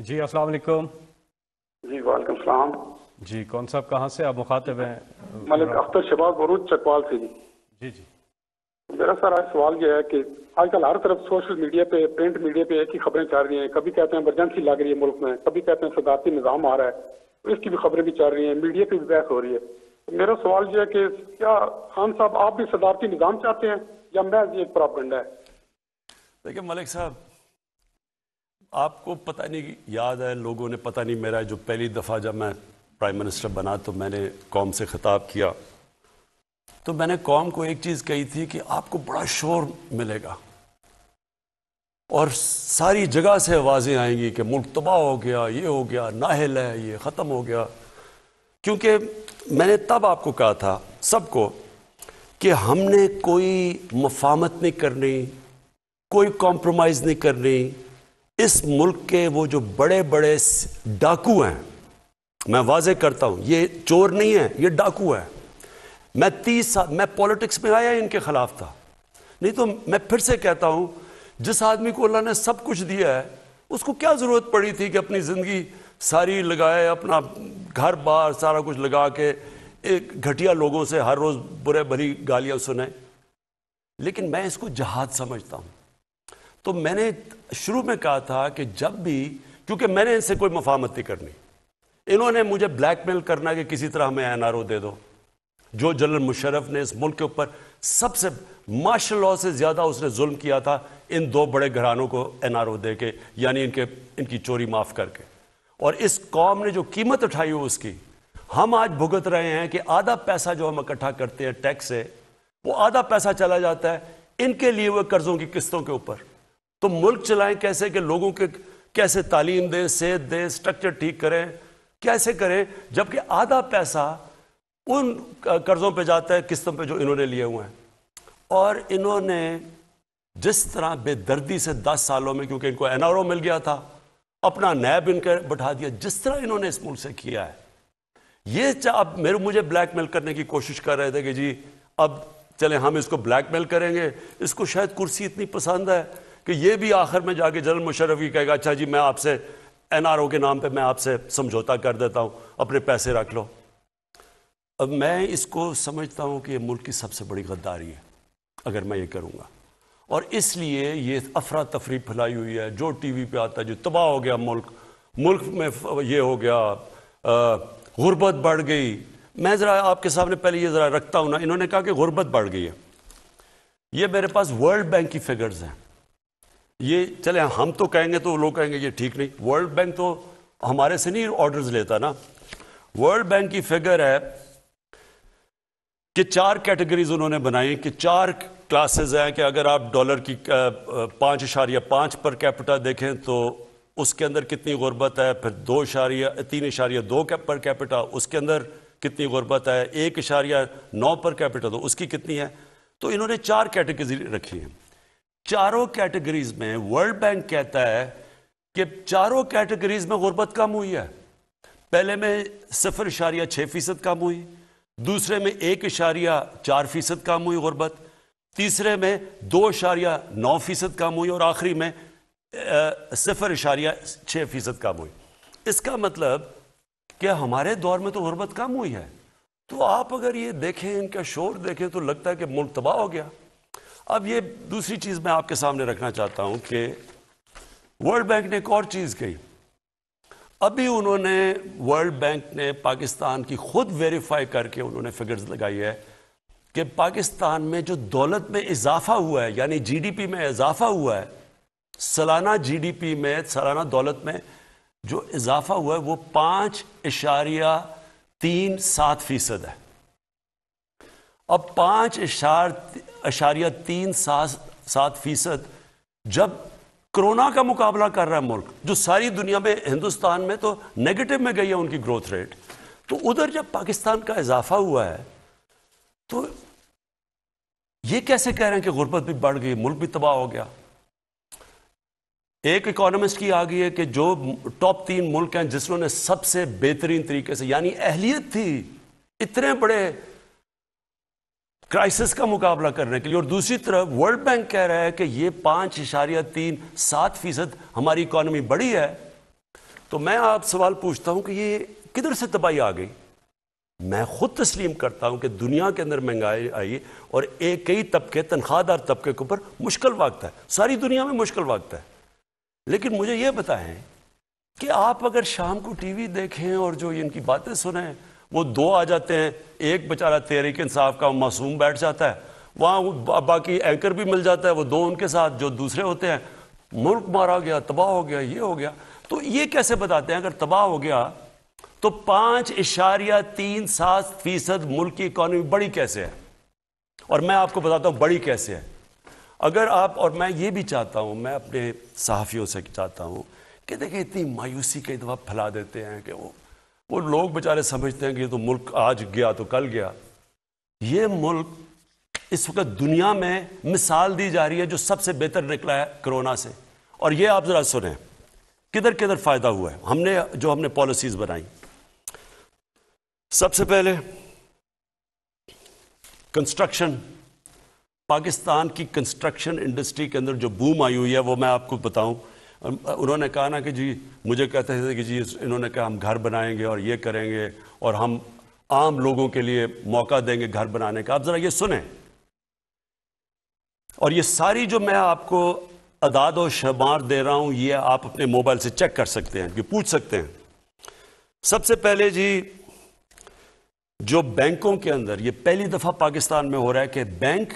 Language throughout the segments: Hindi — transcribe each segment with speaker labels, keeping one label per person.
Speaker 1: जी अस्सलाम वालेकुम जी वालेकुम सलाम जी कौन साहब कहाँ से आप मुखातब हैं मलिक अख्तर शबाब बरूज चकवाल से जी जी जी मेरा सर आज सवाल यह है कि आजकल हर तरफ सोशल मीडिया पे प्रिंट मीडिया पे एक ही खबरें चल रही हैं कभी कहते हैं इमरजेंसी लग रही है मुल्क में कभी कहते हैं सदारती निज़ाम आ रहा है तो इसकी भी खबरें भी चल रही हैं मीडिया पे भी बहस हो रही है तो मेरा सवाल यह है कि क्या खान साहब आप भी सदारती निज़ाम चाहते हैं या मैं एक प्रॉपगंडा है देखिए मलिक साहब आपको पता नहीं याद है लोगों ने पता नहीं मेरा जो पहली दफ़ा जब मैं प्राइम मिनिस्टर बना तो मैंने कौम से ख़िताब किया तो मैंने कौम को एक चीज़ कही थी कि आपको बड़ा शोर मिलेगा और सारी जगह से आवाज़ें आएंगी कि मुल्क तबाह हो गया ये हो गया नाहल है ये ख़त्म हो गया क्योंकि मैंने तब आपको कहा था सबको कि हमने कोई मफामत नहीं करनी कोई कॉम्प्रोमाइज़ नहीं करनी इस मुल्क के वो जो बड़े बड़े डाकू हैं मैं वाजे करता हूँ ये चोर नहीं है ये डाकू है मैं तीस साल मैं पॉलिटिक्स में आया इनके खिलाफ था नहीं तो मैं फिर से कहता हूँ जिस आदमी को अल्लाह ने सब कुछ दिया है उसको क्या ज़रूरत पड़ी थी कि अपनी ज़िंदगी सारी लगाए अपना घर बार सारा कुछ लगा के एक घटिया लोगों से हर रोज़ बुरे भरी गालियाँ सुने लेकिन मैं इसको जहाद समझता हूँ तो मैंने शुरू में कहा था कि जब भी क्योंकि मैंने इनसे कोई मफामत नहीं करनी इन्होंने मुझे ब्लैकमेल करना कि किसी तरह हमें एन दे दो जो जनरल मुशरफ ने इस मुल्क के ऊपर सबसे मार्शल लॉ से ज़्यादा उसने जुल्म किया था इन दो बड़े घरानों को एन आर ओ दे के यानी इनके इनकी चोरी माफ़ करके और इस कौम ने जो कीमत उठाई हो उसकी हम आज भुगत रहे हैं कि आधा पैसा जो हम इकट्ठा करते हैं टैक्स से वो आधा पैसा चला जाता है इनके लिए हुए कर्ज़ों की किस्तों के ऊपर तो मुल्क चलाएं कैसे कि लोगों के कैसे तालीम दें सेहत दें स्ट्रक्चर ठीक करें कैसे करें जबकि आधा पैसा उन कर्ज़ों पे जाता है किस्तों पे जो इन्होंने लिए हुए हैं और इन्होंने जिस तरह बेदर्दी से दस सालों में क्योंकि इनको एन मिल गया था अपना नैब इनके बैठा दिया जिस तरह इन्होंने इस मुल्क से किया है ये अब मेरे मुझे ब्लैकमेल करने की कोशिश कर रहे थे कि जी अब चले हम इसको ब्लैकमेल करेंगे इसको शायद कुर्सी इतनी पसंद है कि ये भी आखिर में जाके जनरल मुशरफ ही कहेगा अच्छा जी मैं आपसे एन आर ओ के नाम पर मैं आपसे समझौता कर देता हूँ अपने पैसे रख लो अब मैं इसको समझता हूँ कि ये मुल्क की सबसे बड़ी गद्दारी है अगर मैं ये करूँगा और इसलिए ये अफरा तफरी फैलाई हुई है जो टी वी पर आता है जो तबाह हो गया मुल्क मुल्क में ये हो गया गुर्बत बढ़ गई मैं ज़रा आपके सामने पहले ये ज़रा रखता हूँ ना इन्होंने कहा कि गुर्बत बढ़ गई है ये मेरे पास वर्ल्ड बैंक की फिगर्स हैं ये चले हम तो कहेंगे तो लोग कहेंगे ये ठीक नहीं वर्ल्ड बैंक तो हमारे से नहीं ऑर्डर्स लेता ना वर्ल्ड बैंक की फिगर है कि चार कैटेगरीज उन्होंने बनाई कि चार क्लासेस हैं कि अगर आप डॉलर की पांच इशारिया पांच पर कैपिटा देखें तो उसके अंदर कितनी गुर्बत है फिर दो इशारिया तीन इशारिया दो पर कैपिटा उसके अंदर कितनी गुर्बत है एक इशारिया नौ पर कैपिटा तो उसकी कितनी है तो इन्होंने चार कैटेगरी रखी है चारों कैटेगरीज में वर्ल्ड बैंक कहता है कि चारों कैटेगरीज में गुर्बत कम हुई है पहले में सिफर इशारिया छः फीसद कम हुई दूसरे में एक इशारिया चार फीसद कम हुई गुर्बत तीसरे में दो इशारिया नौ फीसद कम हुई और आखिरी में सिफर इशारिया छः फीसद कम हुई इसका मतलब कि हमारे दौर में तो गुर्बत कम हुई है तो आप अगर ये देखें इनका शोर देखें तो लगता है कि मुल्क तबाह हो गया अब ये दूसरी चीज़ मैं आपके सामने रखना चाहता हूँ कि वर्ल्ड बैंक ने एक और चीज़ कही अभी उन्होंने वर्ल्ड बैंक ने पाकिस्तान की खुद वेरीफाई करके उन्होंने फिगर्स लगाई है कि पाकिस्तान में जो दौलत में इजाफा हुआ है यानी जीडीपी में इजाफा हुआ है सालाना जीडीपी में सालाना दौलत में जो इजाफा हुआ है वो पाँच इशारिया तीन सात फीसद है अब पाँच इशार अशारिया तीन सात सात फीसद जब कोरोना का मुकाबला कर रहा है मुल्क जो सारी दुनिया में हिंदुस्तान में तो नेगेटिव में गई है उनकी ग्रोथ रेट तो उधर जब पाकिस्तान का इजाफा हुआ है तो ये कैसे कह रहे हैं कि गुर्बत भी बढ़ गई मुल्क भी तबाह हो गया एक इकोनॉमिस्ट की आ गई है कि जो टॉप तीन मुल्क हैं जिसने सबसे बेहतरीन तरीके से यानी अहलियत थी इतने बड़े क्राइसिस का मुकाबला करने के लिए और दूसरी तरफ वर्ल्ड बैंक कह रहा है कि ये पांच इशारिया तीन सात फीसद हमारी इकोनॉमी बढ़ी है तो मैं आप सवाल पूछता हूं कि ये किधर से तबाही आ गई मैं खुद तस्लीम करता हूं कि दुनिया के अंदर महंगाई आई और एक कई तबके तनख्वाहदार तबके के ऊपर मुश्किल वक्त है सारी दुनिया में मुश्किल वक्त है लेकिन मुझे यह बताएं कि आप अगर शाम को टीवी देखें और जो इनकी बातें सुने वो दो आ जाते हैं एक बेचारा तहरीक इंसाफ का मासूम बैठ जाता है वहाँ बाकी एंकर भी मिल जाता है वो दो उनके साथ जो दूसरे होते हैं मुल्क मारा गया तबाह हो गया ये हो गया तो ये कैसे बताते हैं अगर तबाह हो गया तो पाँच इशारिया तीन सात फीसद मुल्क की इकोनॉमी बड़ी कैसे है और मैं आपको बताता हूँ बड़ी कैसे है अगर आप और मैं ये भी चाहता हूँ मैं अपने सहाफ़ियों से चाहता हूँ कि देखिए इतनी मायूसी कई दफ़ा फैला देते हैं कि वो वो लोग बेचारे समझते हैं कि ये तो मुल्क आज गया तो कल गया ये मुल्क इस वक्त दुनिया में मिसाल दी जा रही है जो सबसे बेहतर निकला है कोरोना से और ये आप ज़रा सुने किधर किधर फ़ायदा हुआ है हमने जो हमने पॉलिसीज़ बनाई सबसे पहले कंस्ट्रक्शन पाकिस्तान की कंस्ट्रक्शन इंडस्ट्री के अंदर जो बूम आई हुई है वो मैं आपको बताऊं उन्होंने कहा ना कि जी मुझे कहते थे कि जी इन्होंने कहा हम घर बनाएंगे और ये करेंगे और हम आम लोगों के लिए मौका देंगे घर बनाने का आप ज़रा ये सुने और ये सारी जो मैं आपको अदाद और शुमार दे रहा हूं ये आप अपने मोबाइल से चेक कर सकते हैं कि पूछ सकते हैं सबसे पहले जी जो बैंकों के अंदर ये पहली दफ़ा पाकिस्तान में हो रहा है कि बैंक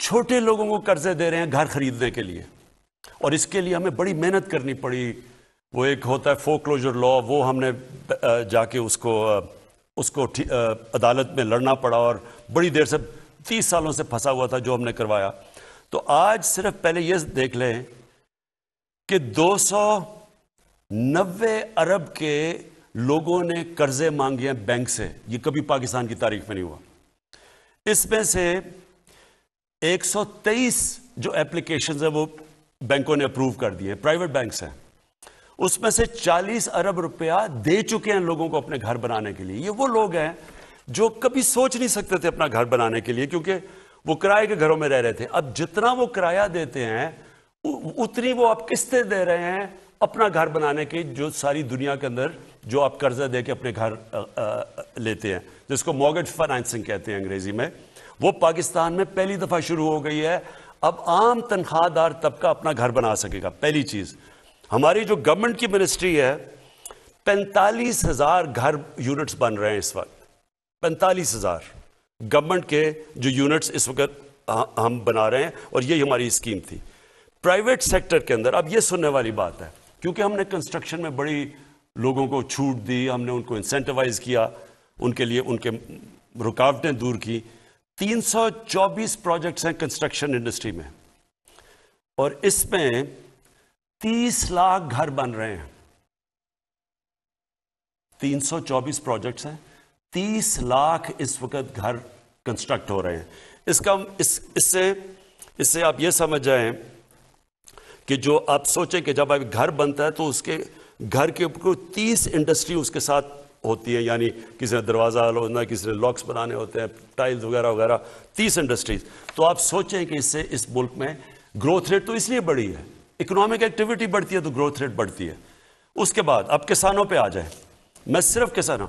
Speaker 1: छोटे लोगों को कर्जे दे रहे हैं घर खरीदने के लिए और इसके लिए हमें बड़ी मेहनत करनी पड़ी वो एक होता है क्लोजर लॉ वो हमने जाके उसको उसको अदालत में लड़ना पड़ा और बड़ी देर से तीस सालों से फंसा हुआ था जो हमने करवाया तो आज सिर्फ पहले ये देख लें कि दो सौ नब्बे अरब के लोगों ने कर्जे मांगे हैं बैंक से ये कभी पाकिस्तान की तारीख में नहीं हुआ इसमें से 123 जो एप्लीकेशंस है वो बैंकों ने अप्रूव कर दिए प्राइवेट बैंक्स हैं उसमें से 40 अरब रुपया दे चुके हैं लोगों को अपने घर बनाने के लिए ये वो लोग हैं जो कभी सोच नहीं सकते थे अपना घर बनाने के लिए क्योंकि वो किराए के घरों में रह रहे थे अब जितना वो किराया देते हैं उतनी वो आप किस्तें दे रहे हैं अपना घर बनाने की जो सारी दुनिया के अंदर जो आप कर्जा दे के अपने घर लेते हैं जिसको मॉगज फाइनेंसिंग कहते हैं अंग्रेजी में वो पाकिस्तान में पहली दफ़ा शुरू हो गई है अब आम तनख्वाहदार तबका अपना घर बना सकेगा पहली चीज़ हमारी जो गवर्नमेंट की मिनिस्ट्री है पैंतालीस हज़ार घर यूनिट्स बन रहे हैं इस वक्त पैंतालीस हज़ार गवर्नमेंट के जो यूनिट्स इस वक्त हम बना रहे हैं और यही हमारी स्कीम थी प्राइवेट सेक्टर के अंदर अब ये सुनने वाली बात है क्योंकि हमने कंस्ट्रक्शन में बड़ी लोगों को छूट दी हमने उनको इंसेंटिवाइज किया उनके लिए उनके रुकावटें दूर की 324 प्रोजेक्ट्स हैं कंस्ट्रक्शन इंडस्ट्री में और इसमें 30 लाख घर बन रहे हैं 324 प्रोजेक्ट्स हैं 30 लाख इस वक्त घर कंस्ट्रक्ट हो रहे हैं इसका इस इससे इससे आप ये समझ जाएं कि जो आप सोचें कि जब अभी घर बनता है तो उसके घर के ऊपर तीस इंडस्ट्री उसके साथ होती है यानी किसी ने दरवाज़ा होना किसी ने लॉक्स बनाने होते हैं टाइल्स वगैरह वगैरह तीस इंडस्ट्रीज तो आप सोचें कि इससे इस मुल्क में ग्रोथ रेट तो इसलिए बढ़ी है इकोनॉमिक एक्टिविटी बढ़ती है तो ग्रोथ रेट बढ़ती है उसके बाद अब किसानों पर आ जाए मैं सिर्फ किसानों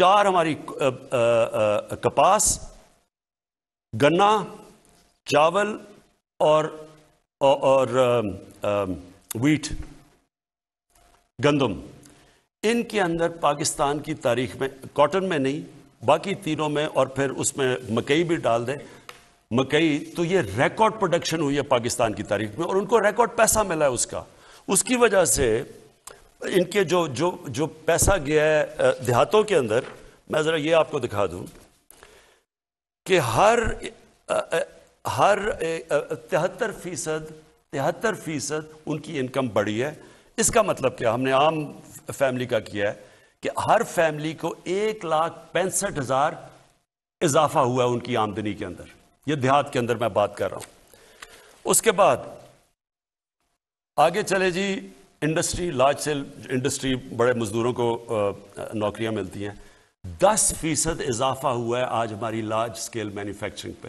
Speaker 1: चार हमारी कपास गन्ना चावल और, और वीट गंदम इनके अंदर पाकिस्तान की तारीख में कॉटन में नहीं बाकी तीनों में और फिर उसमें मकई भी डाल दें मकई तो ये रिकॉर्ड प्रोडक्शन हुई है पाकिस्तान की तारीख में और उनको रिकॉर्ड पैसा मिला है उसका उसकी वजह से इनके जो जो जो पैसा गया है देहातों के अंदर मैं ज़रा ये आपको दिखा दूं कि हर हर तिहत्तर फीसद तिहत्तर फीसद उनकी इनकम बढ़ी है इसका मतलब क्या हमने आम फैमिली का किया है कि हर फैमिली को एक लाख पैंसठ हज़ार इजाफा हुआ है उनकी आमदनी के अंदर ये देहात के अंदर मैं बात कर रहा हूं उसके बाद आगे चले जी इंडस्ट्री लार्ज सेल इंडस्ट्री बड़े मजदूरों को नौकरियां मिलती हैं दस फीसद इजाफा हुआ है आज हमारी लार्ज स्केल मैन्युफैक्चरिंग पे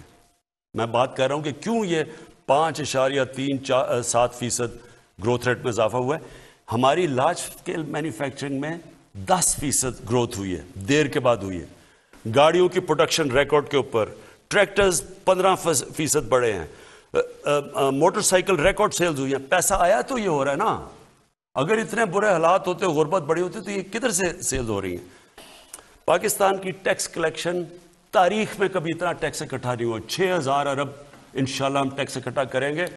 Speaker 1: मैं बात कर रहा हूं कि क्यों ये पांच इशारिया तीन चार सात फीसद ग्रोथ रेट में इजाफा हुआ है हमारी लार्ज स्केल मैन्युफैक्चरिंग में 10 फीसद ग्रोथ हुई है देर के बाद हुई है गाड़ियों की प्रोडक्शन रिकॉर्ड के ऊपर ट्रैक्टर्स 15 फीसद बढ़े हैं मोटरसाइकिल रिकॉर्ड सेल्स हुई हैं पैसा आया तो ये हो रहा है ना अगर इतने बुरे हालात होते गुर्बत बड़ी होती तो ये किधर से सेल्स हो रही हैं पाकिस्तान की टैक्स कलेक्शन तारीख में कभी इतना टैक्स इकट्ठा नहीं हुआ छः हज़ार अरब इन हम टैक्स इकट्ठा करेंगे